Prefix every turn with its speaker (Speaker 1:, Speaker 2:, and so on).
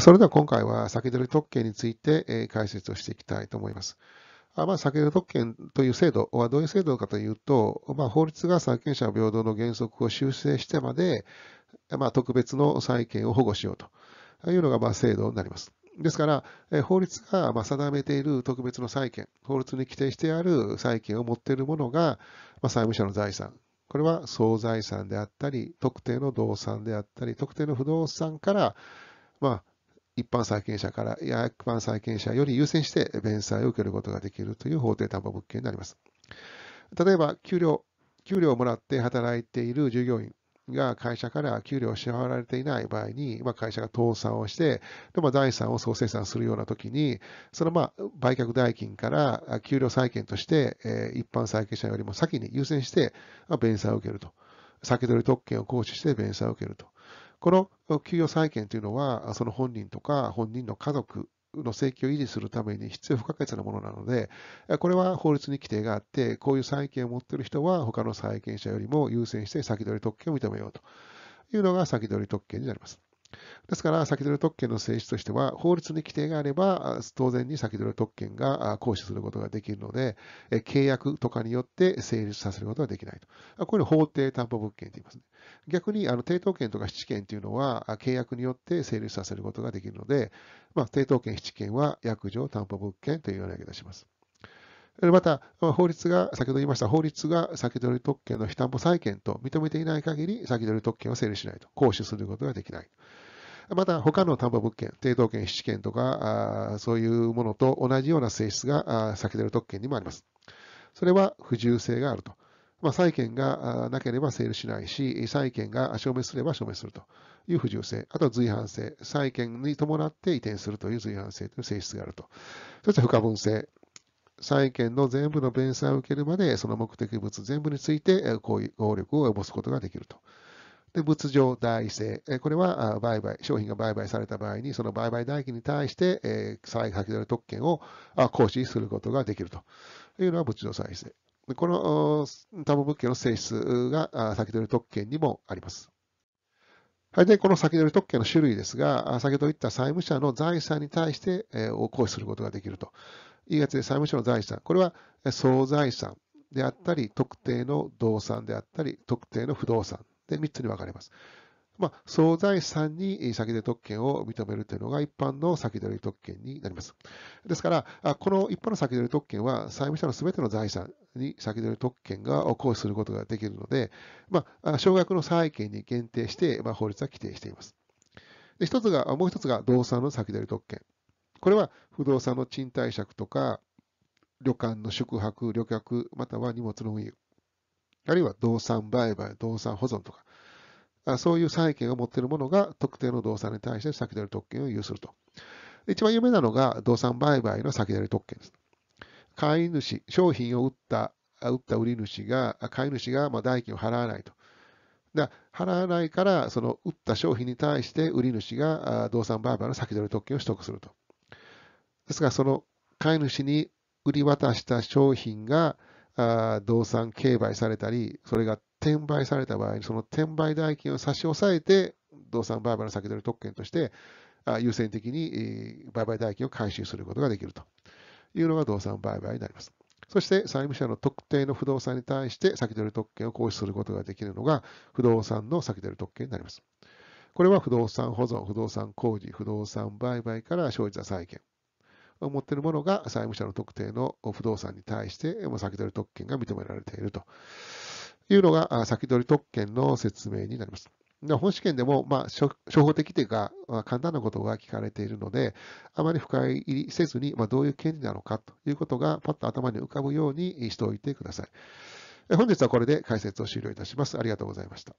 Speaker 1: それでは今回は先取り特権について解説をしていきたいと思います。まあ、先取り特権という制度はどういう制度かというと、まあ、法律が債権者平等の原則を修正してまで、まあ、特別の債権を保護しようというのがまあ制度になります。ですから、法律が定めている特別の債権、法律に規定してある債権を持っているものが、まあ、債務者の財産、これは総財産であったり、特定の動産であったり、特定の不動産から、まあ、一般債権者から一般債権者より優先して弁済を受けることができるという法定担保物件になります。例えば、給料、給料をもらって働いている従業員が会社から給料を支払われていない場合に、まあ、会社が倒産をして、でま財産を総生産するような時に、そのまあ売却代金から給料債権として、えー、一般債権者よりも先に優先して、ま弁済を受けると。先取り特権を行使して弁済を受けると。この給与債権というのは、その本人とか本人の家族の請求を維持するために必要不可欠なものなので、これは法律に規定があって、こういう債権を持っている人は、他の債権者よりも優先して先取り特権を認めようというのが先取り特権になります。ですから、先取り特権の性質としては、法律に規定があれば、当然に先取り特権が行使することができるので、契約とかによって成立させることができないと。これを法定担保物件と言いますね。逆に、あの、抵当権とか質権というのは、契約によって成立させることができるので、まあ、抵当権、質権は、約定担保物件というような言い方します。また、法律が、先ほど言いました、法律が先取り特権の非担保債権と認めていない限り、先取り特権を整理しないと、行使することができない。また、他の担保物件、抵当権、質権とか、そういうものと同じような性質が先取り特権にもあります。それは不自由性があると。まあ、債権がなければ整理しないし、債権が証明すれば証明するという不自由性、あとは随伴性、債権に伴って移転するという随伴性という性質があると。そして不可分性、債権の全部の弁済を受けるまで、その目的物全部について、こういう効力を及ぼすことができると。で、物上代性。これは売買、商品が売買された場合に、その売買代金に対して、債先取り特権を行使することができるというのは物上再生。この多分物件の性質が先取り特権にもあります。はい、でこの先取り特権の種類ですが、先ほど言った債務者の財産に対してを行使することができると。いいがつで債務者の財産、これは総財産であったり、特定の動産であったり、特定の不動産で3つに分かれます。まあ、総財産に先出特権を認めるというのが一般の先取り特権になります。ですから、この一般の先取り特権は債務者のすべての財産に先取り特権が行使することができるので、まあ、少額の債権に限定して、まあ、法律は規定しています。で一つが、もう一つが動産の先取り特権。これは不動産の賃貸借とか、旅館の宿泊、旅客、または荷物の運輸、あるいは動産売買、動産保存とか、あそういう債権を持っているものが特定の動産に対して先取り特権を有すると。一番有名なのが動産売買の先取り特権です。買い主、商品を売った売った売り主が、買い主がま代金を払わないと。だ払わないから、その売った商品に対して売り主が動産売買の先取り特権を取得すると。ですが、その飼い主に売り渡した商品があ動産競売されたり、それが転売された場合に、その転売代金を差し押さえて、動産売買の先取り特権として、あ優先的に売買代金を回収することができるというのが動産売買になります。そして債務者の特定の不動産に対して先取り特権を行使することができるのが不動産の先取り特権になります。これは不動産保存、不動産工事、不動産売買から生じた債権、持っているのが債務者の特定の不動産に対して、先取り特権が認められているというのが、先取り特権の説明になります。本試験でも、まあ、初歩的というか、簡単なことが聞かれているので、あまり深入りせずに、まあ、どういう権利なのかということが、パッと頭に浮かぶようにしておいてください。本日はこれで解説を終了いたします。ありがとうございました。